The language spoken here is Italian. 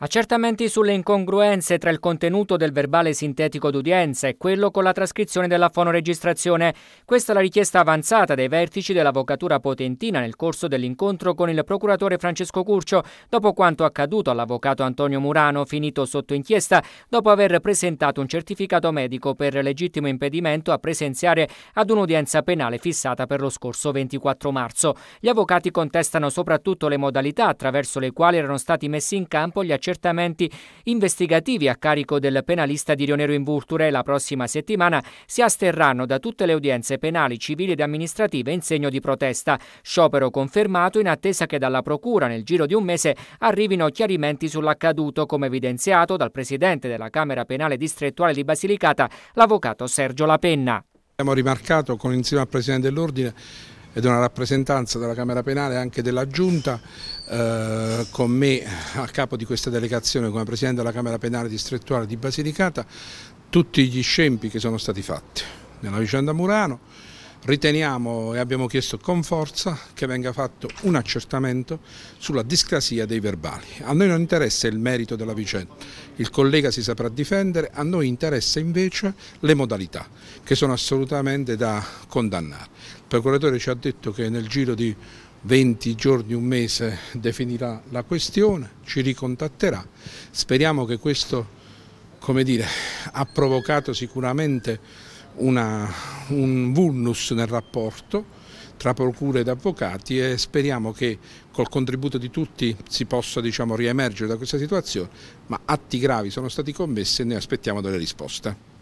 Accertamenti sulle incongruenze tra il contenuto del verbale sintetico d'udienza e quello con la trascrizione della fonoregistrazione. Questa è la richiesta avanzata dai vertici dell'avvocatura potentina nel corso dell'incontro con il procuratore Francesco Curcio, dopo quanto accaduto all'avvocato Antonio Murano, finito sotto inchiesta dopo aver presentato un certificato medico per legittimo impedimento a presenziare ad un'udienza penale fissata per lo scorso 24 marzo. Gli avvocati contestano soprattutto le modalità attraverso le quali erano stati messi in campo gli accertamenti accertamenti investigativi a carico del penalista di Rionero in Vulture la prossima settimana si asterranno da tutte le udienze penali, civili ed amministrative in segno di protesta. Sciopero confermato in attesa che dalla Procura nel giro di un mese arrivino chiarimenti sull'accaduto, come evidenziato dal presidente della Camera Penale Distrettuale di Basilicata, l'avvocato Sergio Lapenna. Abbiamo rimarcato con insieme al Presidente dell'Ordine ed una rappresentanza della Camera Penale e anche della Giunta, eh, con me a capo di questa delegazione come Presidente della Camera Penale distrettuale di Basilicata, tutti gli scempi che sono stati fatti nella vicenda Murano, Riteniamo e abbiamo chiesto con forza che venga fatto un accertamento sulla discrasia dei verbali. A noi non interessa il merito della vicenda, il collega si saprà difendere, a noi interessa invece le modalità che sono assolutamente da condannare. Il procuratore ci ha detto che nel giro di 20 giorni, un mese definirà la questione, ci ricontatterà, speriamo che questo come dire, ha provocato sicuramente una, un vulnus nel rapporto tra procure ed avvocati e speriamo che col contributo di tutti si possa diciamo, riemergere da questa situazione, ma atti gravi sono stati commessi e ne aspettiamo delle risposte.